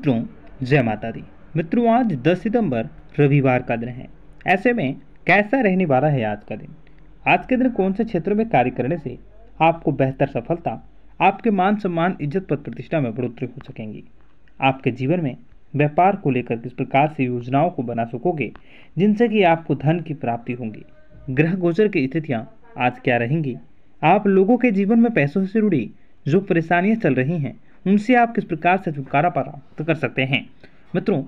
मित्रों जय माता दी मित्रों आज 10 सितंबर रविवार का दिन है ऐसे में कैसा रहने वाला है आज का दिन आज के दिन कौन से क्षेत्रों में कार्य करने से आपको बेहतर सफलता आपके मान सम्मान इज्जत पद प्रतिष्ठा में बढ़ोतरी हो सकेंगी आपके जीवन में व्यापार को लेकर किस प्रकार से योजनाओं को बना सकोगे जिनसे कि आपको धन की प्राप्ति होगी ग्रह गोचर की स्थितियाँ आज क्या रहेंगी आप लोगों के जीवन में पैसों से जुड़ी जो परेशानियाँ चल रही हैं उनसे आप किस प्रकार से छुटकारा प्राप्त तो कर सकते हैं मित्रों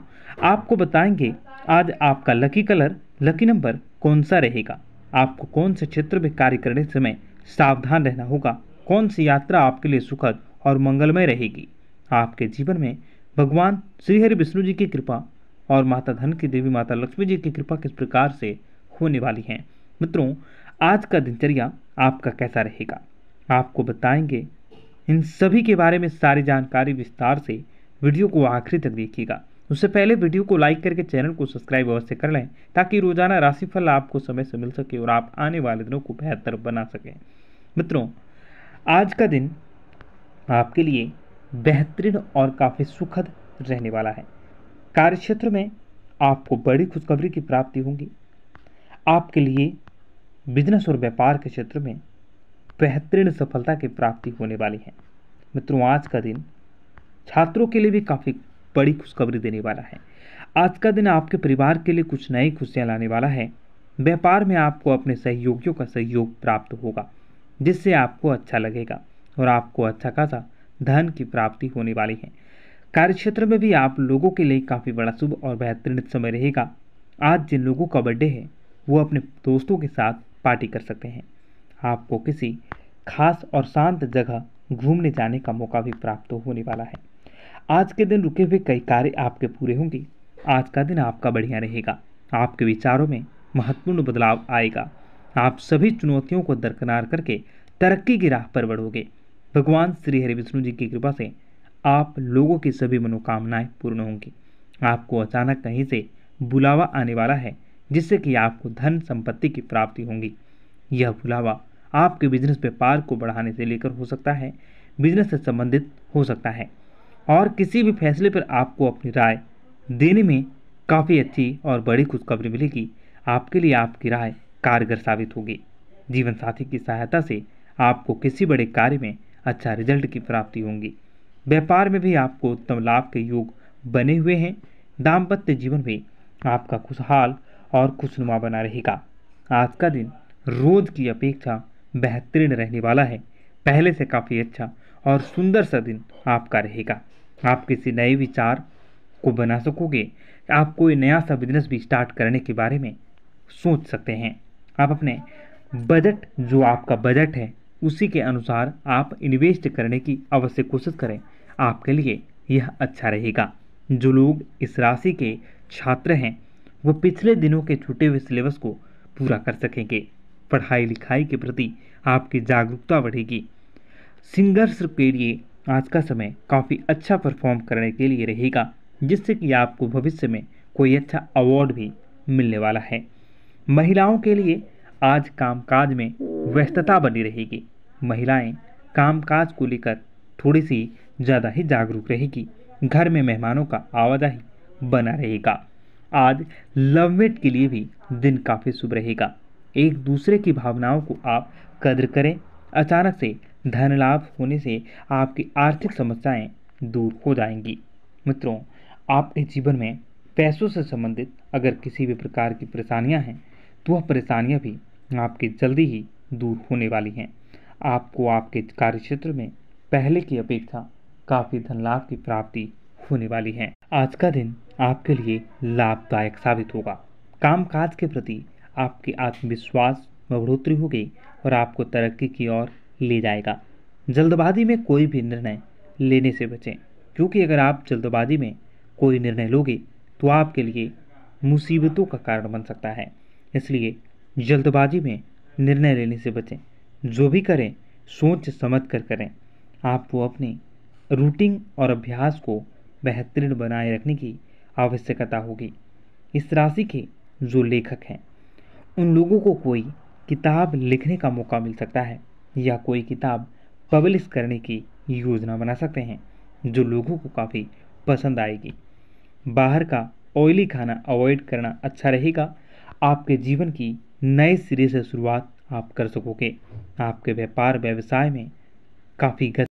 आपको बताएंगे आज आपका लकी कलर लकी नंबर कौन सा रहेगा आपको कौन से क्षेत्र में कार्य करने समय सावधान रहना होगा कौन सी यात्रा आपके लिए सुखद और मंगलमय रहेगी आपके जीवन में भगवान श्रीहरि विष्णु जी की कृपा और माता धन की देवी माता लक्ष्मी जी की कृपा किस प्रकार से होने वाली है मित्रों आज का दिनचर्या आपका कैसा रहेगा आपको बताएंगे इन सभी के बारे में सारी जानकारी विस्तार से वीडियो को आखिरी तक देखिएगा उससे पहले वीडियो को लाइक करके चैनल को सब्सक्राइब अवश्य कर लें ताकि रोजाना राशिफल आपको समय से मिल सके और आप आने वाले दिनों को बेहतर बना सकें मित्रों आज का दिन आपके लिए बेहतरीन और काफ़ी सुखद रहने वाला है कार्यक्षेत्र में आपको बड़ी खुशखबरी की प्राप्ति होगी आपके लिए बिजनेस और व्यापार के क्षेत्र में बेहतरीन सफलता की प्राप्ति होने वाली है मित्रों आज का दिन छात्रों के लिए भी काफ़ी बड़ी खुशखबरी देने वाला है आज का दिन आपके परिवार के लिए कुछ नई खुशियाँ लाने वाला है व्यापार में आपको अपने सहयोगियों का सहयोग प्राप्त होगा जिससे आपको अच्छा लगेगा और आपको अच्छा खासा धन की प्राप्ति होने वाली है कार्यक्षेत्र में भी आप लोगों के लिए काफ़ी बड़ा शुभ और बेहतरीन समय रहेगा आज जिन लोगों का बर्थडे है वो अपने दोस्तों के साथ पार्टी कर सकते हैं आपको किसी खास और शांत जगह घूमने जाने का मौका भी प्राप्त होने वाला है आज के दिन रुके हुए कई कार्य आपके पूरे होंगे आज का दिन आपका बढ़िया रहेगा आपके विचारों में महत्वपूर्ण बदलाव आएगा आप सभी चुनौतियों को दरकनार करके तरक्की की राह पर बढ़ोगे भगवान श्री हरि विष्णु जी की कृपा से आप लोगों की सभी मनोकामनाएं पूर्ण होंगी आपको अचानक कहीं से बुलावा आने वाला है जिससे कि आपको धन संपत्ति की प्राप्ति होगी यह बुलावा आपके बिजनेस व्यापार को बढ़ाने से लेकर हो सकता है बिजनेस से संबंधित हो सकता है और किसी भी फैसले पर आपको अपनी राय देने में काफ़ी अच्छी और बड़ी खुशखबरी मिलेगी आपके लिए आपकी राय कारगर साबित होगी जीवन साथी की सहायता से आपको किसी बड़े कार्य में अच्छा रिजल्ट की प्राप्ति होगी व्यापार में भी आपको उत्तम लाभ के योग बने हुए हैं दाम्पत्य जीवन में आपका खुशहाल और खुशनुमा बना रहेगा आज का दिन रोज की अपेक्षा बेहतरीन रहने वाला है पहले से काफ़ी अच्छा और सुंदर सा दिन आपका रहेगा आप किसी नए विचार को बना सकोगे आप कोई नया सा बिजनेस भी स्टार्ट करने के बारे में सोच सकते हैं आप अपने बजट जो आपका बजट है उसी के अनुसार आप इन्वेस्ट करने की अवश्य कोशिश करें आपके लिए यह अच्छा रहेगा जो लोग इस राशि के छात्र हैं वो पिछले दिनों के छूटे हुए सिलेबस को पूरा कर सकेंगे पढ़ाई लिखाई के प्रति आपकी जागरूकता बढ़ेगी सिंगर्स के लिए आज का समय काफ़ी अच्छा परफॉर्म करने के लिए रहेगा जिससे कि आपको भविष्य में कोई अच्छा अवार्ड भी मिलने वाला है महिलाओं के लिए आज कामकाज में व्यस्तता बनी रहेगी महिलाएं कामकाज को लेकर थोड़ी सी ज़्यादा ही जागरूक रहेगी घर में मेहमानों का आवाजाही बना रहेगा आज लव मेट के लिए भी दिन काफ़ी शुभ रहेगा एक दूसरे की भावनाओं को आप कदर करें अचानक से धन लाभ होने से आपकी आर्थिक समस्याएं दूर हो जाएंगी मित्रों आपके जीवन में पैसों से संबंधित अगर किसी भी प्रकार की परेशानियां हैं तो वह परेशानियां भी आपकी जल्दी ही दूर होने वाली हैं आपको आपके कार्य क्षेत्र में पहले की अपेक्षा काफ़ी धन लाभ की प्राप्ति होने वाली है आज का दिन आपके लिए लाभदायक साबित होगा कामकाज के प्रति आपके आत्मविश्वास में बढ़ोतरी होगी और आपको तरक्की की ओर ले जाएगा जल्दबाजी में कोई भी निर्णय लेने से बचें क्योंकि अगर आप जल्दबाजी में कोई निर्णय लोगे तो आपके लिए मुसीबतों का कारण बन सकता है इसलिए जल्दबाजी में निर्णय लेने से बचें जो भी करें सोच समझ कर करें आपको अपने रूटीन और अभ्यास को बेहतरीन बनाए रखने की आवश्यकता होगी इस राशि के जो लेखक हैं उन लोगों को कोई किताब लिखने का मौका मिल सकता है या कोई किताब पब्लिश करने की योजना बना सकते हैं जो लोगों को काफ़ी पसंद आएगी बाहर का ऑयली खाना अवॉइड करना अच्छा रहेगा आपके जीवन की नए सिरे से शुरुआत आप कर सकोगे आपके व्यापार व्यवसाय में काफ़ी गति